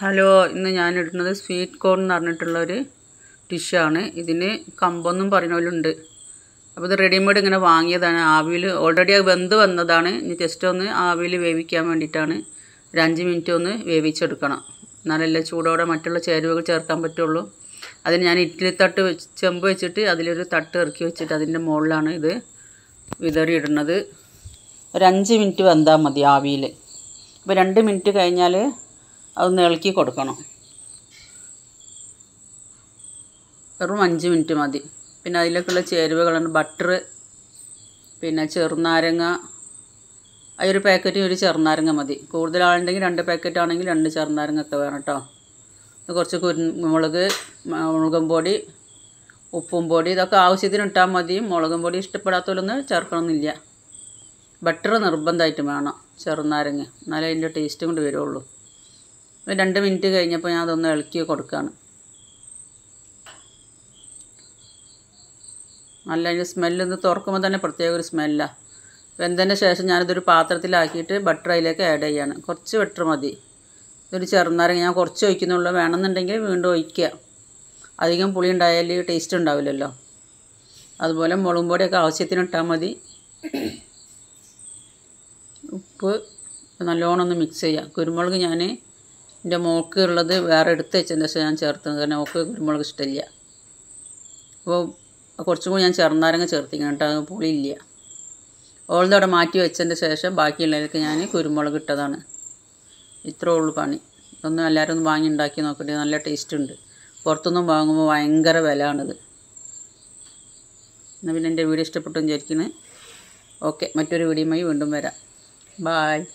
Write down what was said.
hello ഇന്ന് ഞാൻ ഇടുന്നത് സ്വീറ്റ് കോൺ എന്ന് പറഞ്ഞിട്ടുള്ള ഒരു ഡിഷാണ് ഇതിന് കമ്പൊന്നും പറയുന്ന പോലുണ്ട് അപ്പോൾ ഇത് റെഡിമെയ്ഡ് ഇങ്ങനെ വാങ്ങിയതാണ് ആവിയിൽ ഓൾറെഡി അത് വെന്ത് വന്നതാണ് ഇനി ജസ്റ്റ് ഒന്ന് ആവിയിൽ വേവിക്കാൻ വേണ്ടിയിട്ടാണ് ഒരു അഞ്ച് മിനിറ്റ് ഒന്ന് വേവിച്ചെടുക്കണം എന്നാലല്ലേ ചൂടോടെ മറ്റുള്ള ചേരുവകൾ ചേർക്കാൻ പറ്റുള്ളൂ അതിന് ഞാൻ ഇഡ്ഡലി തട്ട് വെച്ച് ചെമ്പ് വെച്ചിട്ട് അതിലൊരു തട്ട് ഇറക്കി വെച്ചിട്ട് അതിൻ്റെ മുകളിലാണ് ഇത് വിതറിയിടുന്നത് ഒരു അഞ്ച് മിനിറ്റ് വെന്താൽ മതി ആവിയിൽ അപ്പോൾ രണ്ട് മിനിറ്റ് കഴിഞ്ഞാൽ അതൊന്ന് ഇളക്കി കൊടുക്കണം വെറും അഞ്ച് മിനിറ്റ് മതി പിന്നെ അതിലേക്കുള്ള ചേരുവകളാണ് ബട്ടർ പിന്നെ ചെറുനാരങ്ങ ഒരു പാക്കറ്റ് ഒരു ചെറുനാരങ്ങ മതി കൂടുതൽ ആളുണ്ടെങ്കിൽ രണ്ട് പാക്കറ്റ് ആണെങ്കിൽ രണ്ട് ചെറുനാരങ്ങ ഒക്കെ വേണം കേട്ടോ കുറച്ച് കുരുമുളക് മുളകും പൊടി ഉപ്പും പൊടി ഇതൊക്കെ ആവശ്യത്തിന് ഇട്ടാൽ മതി മുളകും പൊടി ഇഷ്ടപ്പെടാത്തവരൊന്നും ചേർക്കണമെന്നില്ല ബട്ടർ നിർബന്ധമായിട്ടും വേണം ചെറുനാരങ്ങ എന്നാലേ അതിൻ്റെ ടേസ്റ്റ് കൊണ്ട് വരുള്ളൂ രണ്ട് മിനിറ്റ് കഴിഞ്ഞപ്പോൾ ഞാൻ അതൊന്ന് ഇളക്കി കൊടുക്കുകയാണ് നല്ല അതിൻ്റെ സ്മെല്ലൊന്ന് തുറക്കുമ്പോൾ തന്നെ പ്രത്യേക ഒരു സ്മെല്ലാണ് വെന്തതിന് ശേഷം ഞാനിതൊരു പാത്രത്തിലാക്കിയിട്ട് ബട്ടർ അതിലേക്ക് ആഡ് ചെയ്യാണ് കുറച്ച് ബട്ടർ മതി ഇതൊരു ചെറുനാരങ്ങ ഞാൻ കുറച്ച് ഒഴിക്കുന്നുള്ളു വേണമെന്നുണ്ടെങ്കിൽ വീണ്ടും ഒഴിക്കുക അധികം പുളി ഉണ്ടായാൽ ടേസ്റ്റ് ഉണ്ടാവില്ലല്ലോ അതുപോലെ മുളകും പൊടിയൊക്കെ ആവശ്യത്തിന് ഇട്ടാൽ മതി ഉപ്പ് നല്ലോണം ഒന്ന് മിക്സ് ചെയ്യുക കുരുമുളക് ഞാൻ എൻ്റെ മോക്ക് ഉള്ളത് വേറെ എടുത്ത് വെച്ചതിൻ്റെ ശേഷം ഞാൻ ചേർത്തത് കാരണം മോക്ക് കുരുമുളക് ഇഷ്ടമില്ല അപ്പോൾ കുറച്ചും കൂടി ഞാൻ ചെറുനാരങ്ങ ചേർത്തിക്കണം കേട്ടോ അത് പുളിയില്ല ഓൾഡ് അവിടെ മാറ്റി വെച്ചതിൻ്റെ ശേഷം ബാക്കിയുള്ളതൊക്കെ ഞാൻ കുരുമുളക് ഇട്ടതാണ് ഇത്രേ ഉള്ളൂ പണി ഇതൊന്നും എല്ലാവരും ഒന്ന് വാങ്ങി ഉണ്ടാക്കി നോക്കിയിട്ട് നല്ല ടേസ്റ്റ് ഉണ്ട് പുറത്തുനിന്നും വാങ്ങുമ്പോൾ ഭയങ്കര ആണിത് എന്നാൽ പിന്നെ എൻ്റെ വീഡിയോ ഇഷ്ടപ്പെട്ടു വിചാരിക്കുന്നത് ഓക്കെ മറ്റൊരു വീഡിയോയുമായി വീണ്ടും വരാം ബായ്